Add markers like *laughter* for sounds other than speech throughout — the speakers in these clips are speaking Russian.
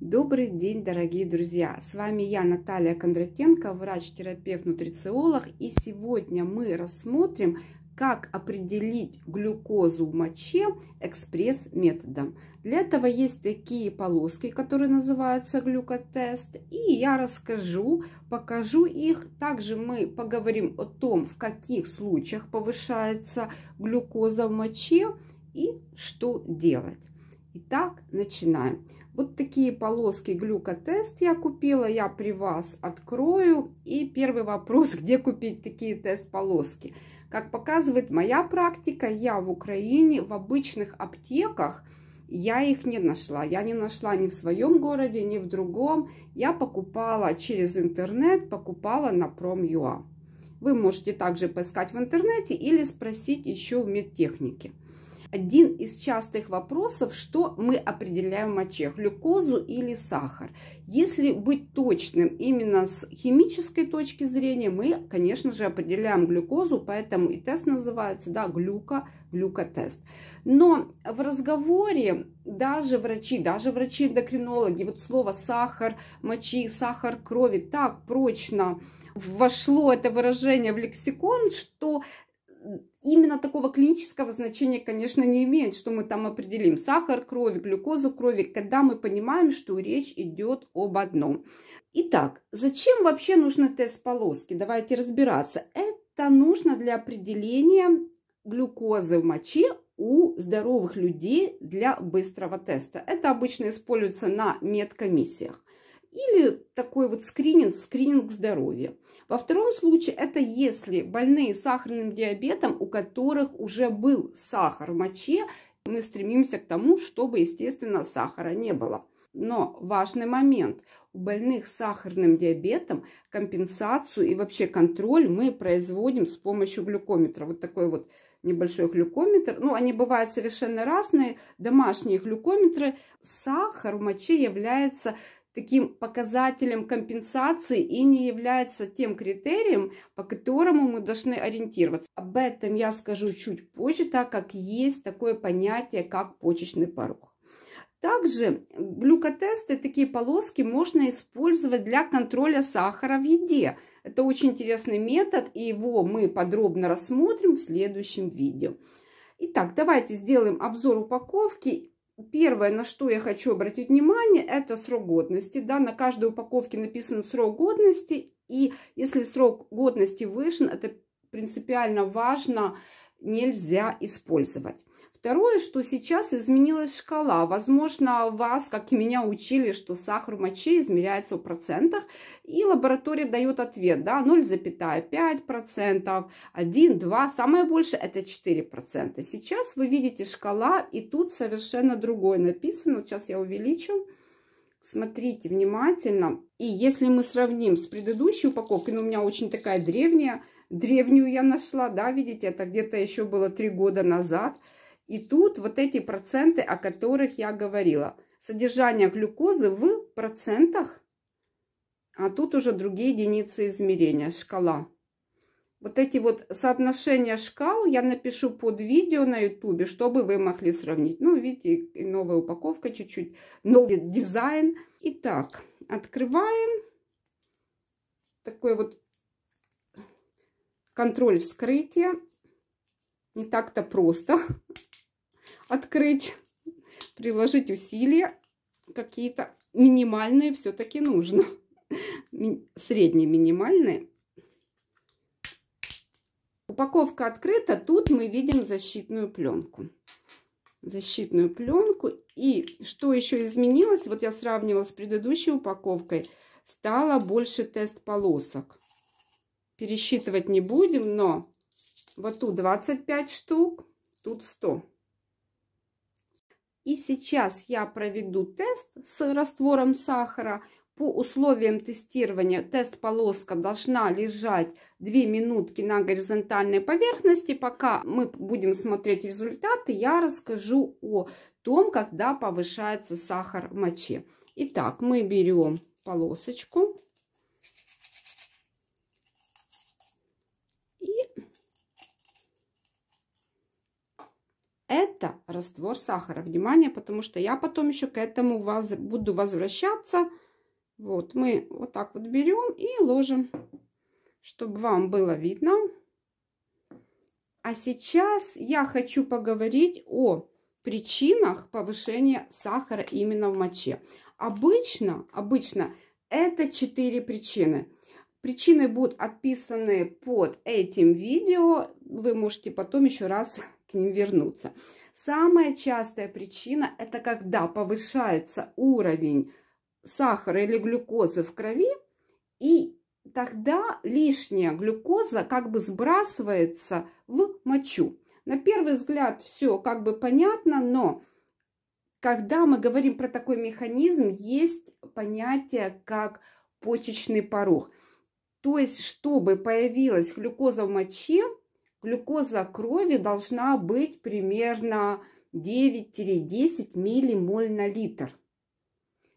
Добрый день, дорогие друзья! С вами я, Наталья Кондратенко, врач-терапевт, нутрициолог. И сегодня мы рассмотрим, как определить глюкозу в моче экспресс-методом. Для этого есть такие полоски, которые называются глюкотест. И я расскажу, покажу их. Также мы поговорим о том, в каких случаях повышается глюкоза в моче и что делать. Итак, начинаем. Вот такие полоски глюкотест я купила, я при вас открою. И первый вопрос, *laughs* где купить такие тест-полоски? Как показывает моя практика, я в Украине в обычных аптеках, я их не нашла. Я не нашла ни в своем городе, ни в другом. Я покупала через интернет, покупала на Prom.ua. Вы можете также поискать в интернете или спросить еще в медтехнике. Один из частых вопросов, что мы определяем в моче, глюкозу или сахар. Если быть точным именно с химической точки зрения, мы, конечно же, определяем глюкозу, поэтому и тест называется, да, глюка, глюкотест. Но в разговоре даже врачи, даже врачи-эндокринологи, вот слово сахар мочи, сахар крови так прочно вошло это выражение в лексикон, что именно такого клинического значения, конечно, не имеет, что мы там определим сахар крови, глюкозу крови, когда мы понимаем, что речь идет об одном. Итак, зачем вообще нужны тест-полоски? Давайте разбираться. Это нужно для определения глюкозы в моче у здоровых людей для быстрого теста. Это обычно используется на медкомиссиях или такой вот скрининг, скрининг здоровья. Во втором случае это если больные сахарным диабетом, у которых уже был сахар в моче, мы стремимся к тому, чтобы, естественно, сахара не было. Но важный момент. У больных с сахарным диабетом компенсацию и вообще контроль мы производим с помощью глюкометра. Вот такой вот небольшой глюкометр. Ну, они бывают совершенно разные. Домашние глюкометры. Сахар в моче является таким показателем компенсации и не является тем критерием, по которому мы должны ориентироваться. Об этом я скажу чуть позже, так как есть такое понятие, как почечный порог. Также глюкотесты, такие полоски, можно использовать для контроля сахара в еде. Это очень интересный метод, и его мы подробно рассмотрим в следующем видео. Итак, давайте сделаем обзор упаковки Первое, на что я хочу обратить внимание, это срок годности. Да, на каждой упаковке написан срок годности. И если срок годности выше, это принципиально важно, нельзя использовать. Второе, что сейчас изменилась шкала. Возможно, вас, как и меня, учили, что сахар в моче измеряется в процентах, и лаборатория дает ответ, да, 0,5%, 1, 2, самое больше это 4%. Сейчас вы видите шкала, и тут совершенно другой написано. Сейчас я увеличу. Смотрите внимательно. И если мы сравним с предыдущей упаковкой, ну, у меня очень такая древняя, древнюю я нашла, да, видите, это где-то еще было 3 года назад – и тут вот эти проценты, о которых я говорила. Содержание глюкозы в процентах, а тут уже другие единицы измерения, шкала. Вот эти вот соотношения шкал я напишу под видео на ютубе, чтобы вы могли сравнить. Ну, видите, новая упаковка чуть-чуть, новый дизайн. Итак, открываем. Такой вот контроль вскрытия. Не так-то просто открыть, приложить усилия какие-то минимальные все-таки нужно. Средние минимальные. Упаковка открыта. Тут мы видим защитную пленку. Защитную пленку. И что еще изменилось? Вот я сравнивала с предыдущей упаковкой. Стало больше тест полосок. Пересчитывать не будем, но вот тут 25 штук, тут 100. И сейчас я проведу тест с раствором сахара. По условиям тестирования тест-полоска должна лежать 2 минутки на горизонтальной поверхности. Пока мы будем смотреть результаты, я расскажу о том, когда повышается сахар в моче. Итак, мы берем полосочку Это раствор сахара. Внимание, потому что я потом еще к этому воз... буду возвращаться. Вот мы вот так вот берем и ложим, чтобы вам было видно. А сейчас я хочу поговорить о причинах повышения сахара именно в моче. Обычно, обычно это четыре причины. Причины будут описаны под этим видео. Вы можете потом еще раз к ним вернуться. Самая частая причина – это когда повышается уровень сахара или глюкозы в крови, и тогда лишняя глюкоза как бы сбрасывается в мочу. На первый взгляд все как бы понятно, но когда мы говорим про такой механизм, есть понятие как почечный порог. То есть, чтобы появилась глюкоза в моче, Глюкоза крови должна быть примерно 9-10 миллимоль на литр.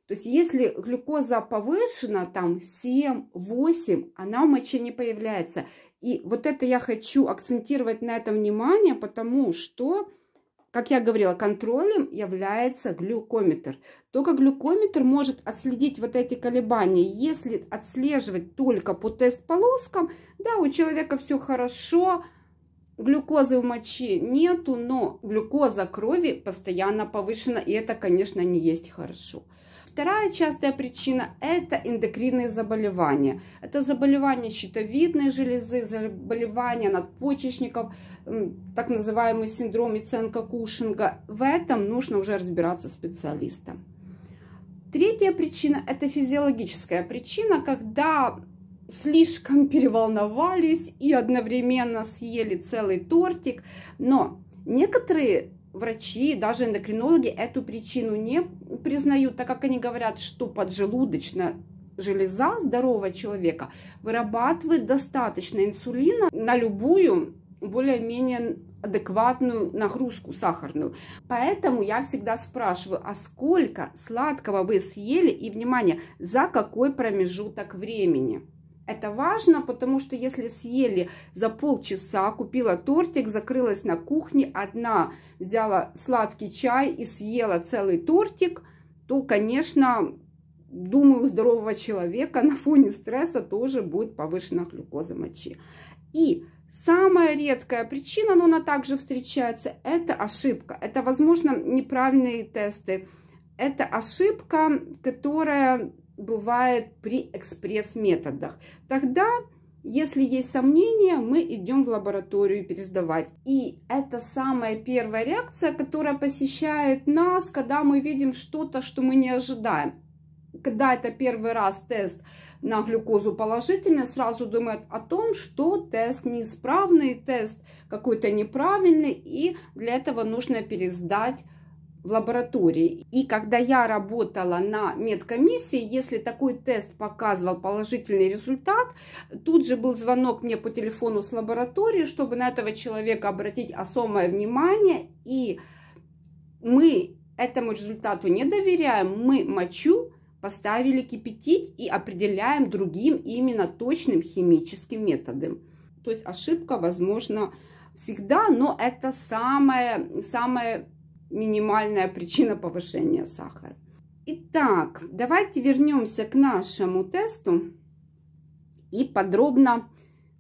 То есть если глюкоза повышена, там 7-8, она в моче не появляется. И вот это я хочу акцентировать на этом внимание, потому что, как я говорила, контролем является глюкометр. Только глюкометр может отследить вот эти колебания. Если отслеживать только по тест-полоскам, да, у человека все хорошо, Глюкозы в моче нету, но глюкоза крови постоянно повышена, и это, конечно, не есть хорошо. Вторая частая причина – это эндокринные заболевания. Это заболевания щитовидной железы, заболевания надпочечников, так называемый синдром Иценко-Кушинга. В этом нужно уже разбираться специалистом. Третья причина – это физиологическая причина, когда слишком переволновались и одновременно съели целый тортик. Но некоторые врачи, даже эндокринологи эту причину не признают, так как они говорят, что поджелудочная железа здорового человека вырабатывает достаточно инсулина на любую более-менее адекватную нагрузку сахарную. Поэтому я всегда спрашиваю, а сколько сладкого вы съели и, внимание, за какой промежуток времени? Это важно, потому что если съели за полчаса, купила тортик, закрылась на кухне, одна взяла сладкий чай и съела целый тортик, то, конечно, думаю, у здорового человека *laughs* на фоне стресса тоже будет повышена глюкоза мочи. И самая редкая причина, но она также встречается, это ошибка. Это, возможно, неправильные тесты. Это ошибка, которая бывает при экспресс-методах. Тогда, если есть сомнения, мы идем в лабораторию пересдавать. И это самая первая реакция, которая посещает нас, когда мы видим что-то, что мы не ожидаем. Когда это первый раз тест на глюкозу положительный, сразу думает о том, что тест неисправный, тест какой-то неправильный, и для этого нужно пересдать в лаборатории. И когда я работала на медкомиссии, если такой тест показывал положительный результат, тут же был звонок мне по телефону с лаборатории, чтобы на этого человека обратить особое внимание. И мы этому результату не доверяем, мы мочу поставили кипятить и определяем другим именно точным химическим методом. То есть ошибка возможно всегда, но это самое, самое минимальная причина повышения сахара. Итак, давайте вернемся к нашему тесту и подробно,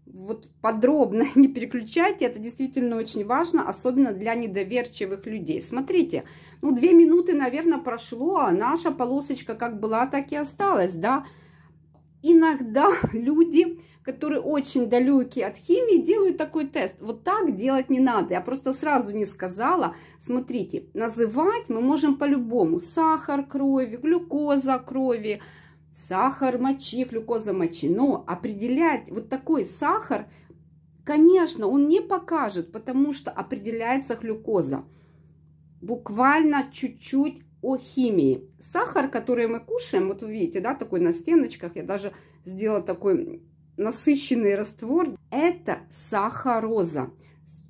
вот подробно *laughs* не переключайте, это действительно очень важно, особенно для недоверчивых людей. Смотрите, ну две минуты, наверное, прошло, а наша полосочка как была, так и осталась, да, иногда *laughs* люди, которые очень далекие от химии, делают такой тест. Вот так делать не надо. Я просто сразу не сказала. Смотрите, называть мы можем по-любому. Сахар крови, глюкоза крови, сахар мочи, глюкоза мочи. Но определять вот такой сахар, конечно, он не покажет, потому что определяется глюкоза. Буквально чуть-чуть о химии. Сахар, который мы кушаем, вот вы видите, да, такой на стеночках, я даже сделала такой насыщенный раствор, это сахароза.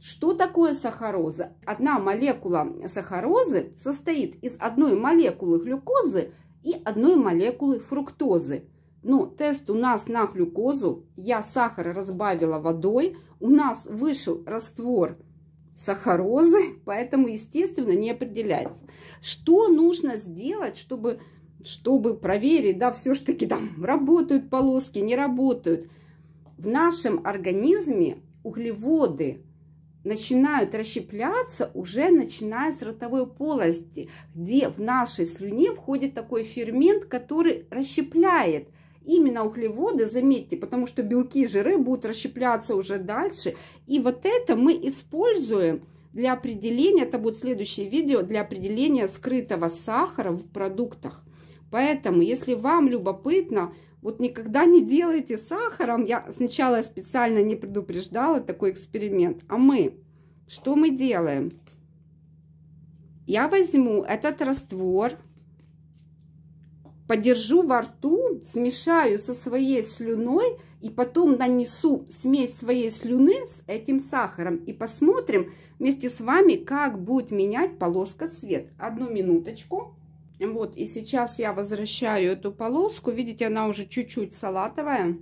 Что такое сахароза? Одна молекула сахарозы состоит из одной молекулы глюкозы и одной молекулы фруктозы. Но тест у нас на глюкозу, я сахар разбавила водой, у нас вышел раствор сахарозы, поэтому, естественно, не определяется. Что нужно сделать, чтобы, чтобы проверить, да, все-таки там работают полоски, не работают. В нашем организме углеводы начинают расщепляться уже начиная с ротовой полости, где в нашей слюне входит такой фермент, который расщепляет – именно углеводы, заметьте, потому что белки и жиры будут расщепляться уже дальше. И вот это мы используем для определения, это будет следующее видео, для определения скрытого сахара в продуктах. Поэтому, если вам любопытно, вот никогда не делайте сахаром. Я сначала специально не предупреждала такой эксперимент. А мы, что мы делаем? Я возьму этот раствор, подержу во рту, смешаю со своей слюной и потом нанесу смесь своей слюны с этим сахаром. И посмотрим вместе с вами, как будет менять полоска цвет. Одну минуточку. Вот, и сейчас я возвращаю эту полоску. Видите, она уже чуть-чуть салатовая.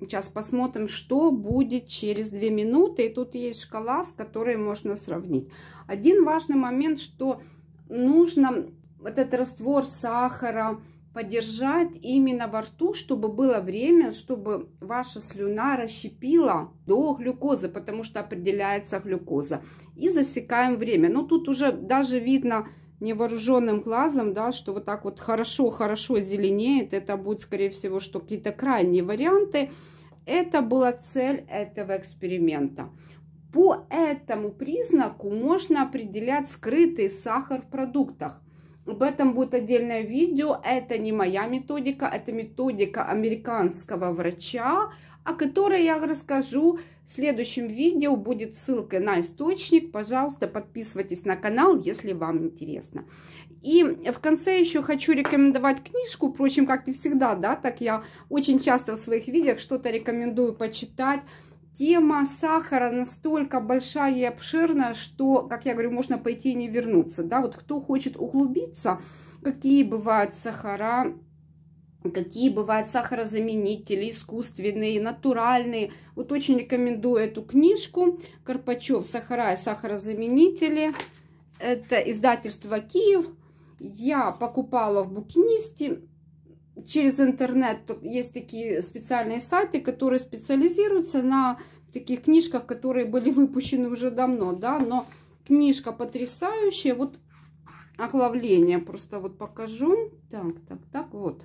Сейчас посмотрим, что будет через 2 минуты. И тут есть шкала, с которой можно сравнить. Один важный момент, что нужно вот этот раствор сахара подержать именно во рту, чтобы было время, чтобы ваша слюна расщепила до глюкозы, потому что определяется глюкоза. И засекаем время. Но тут уже даже видно невооруженным глазом, да, что вот так вот хорошо-хорошо зеленеет. Это будет, скорее всего, что какие-то крайние варианты. Это была цель этого эксперимента. По этому признаку можно определять скрытый сахар в продуктах. Об этом будет отдельное видео. Это не моя методика, это методика американского врача, о которой я расскажу в следующем видео. Будет ссылка на источник. Пожалуйста, подписывайтесь на канал, если вам интересно. И в конце еще хочу рекомендовать книжку. Впрочем, как и всегда, да, так я очень часто в своих видео что-то рекомендую почитать Тема сахара настолько большая и обширная, что, как я говорю, можно пойти и не вернуться. Да, вот кто хочет углубиться, какие бывают сахара, какие бывают сахарозаменители, искусственные, натуральные. Вот очень рекомендую эту книжку «Карпачев. Сахара и сахарозаменители». Это издательство «Киев». Я покупала в Букинисте, через интернет есть такие специальные сайты, которые специализируются на таких книжках, которые были выпущены уже давно, да, но книжка потрясающая, вот оглавление просто вот покажу, так, так, так, вот,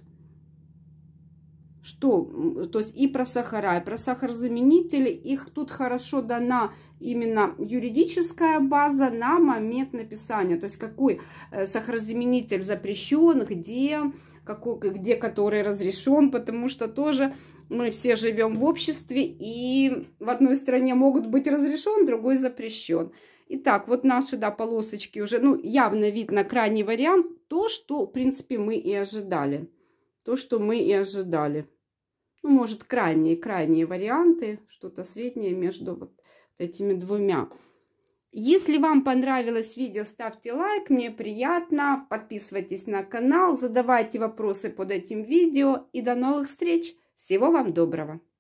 что, то есть и про сахара, и про сахарозаменители, их тут хорошо дана именно юридическая база на момент написания, то есть какой э, сахарозаменитель запрещен, где, какой, где который разрешен, потому что тоже мы все живем в обществе, и в одной стране могут быть разрешен, другой запрещен. Итак, вот наши, да, полосочки уже, ну, явно видно крайний вариант, то, что, в принципе, мы и ожидали. То, что мы и ожидали. Ну, может, крайние, крайние варианты, что-то среднее между вот этими двумя. Если вам понравилось видео, ставьте лайк, мне приятно. Подписывайтесь на канал, задавайте вопросы под этим видео. И до новых встреч! Всего вам доброго!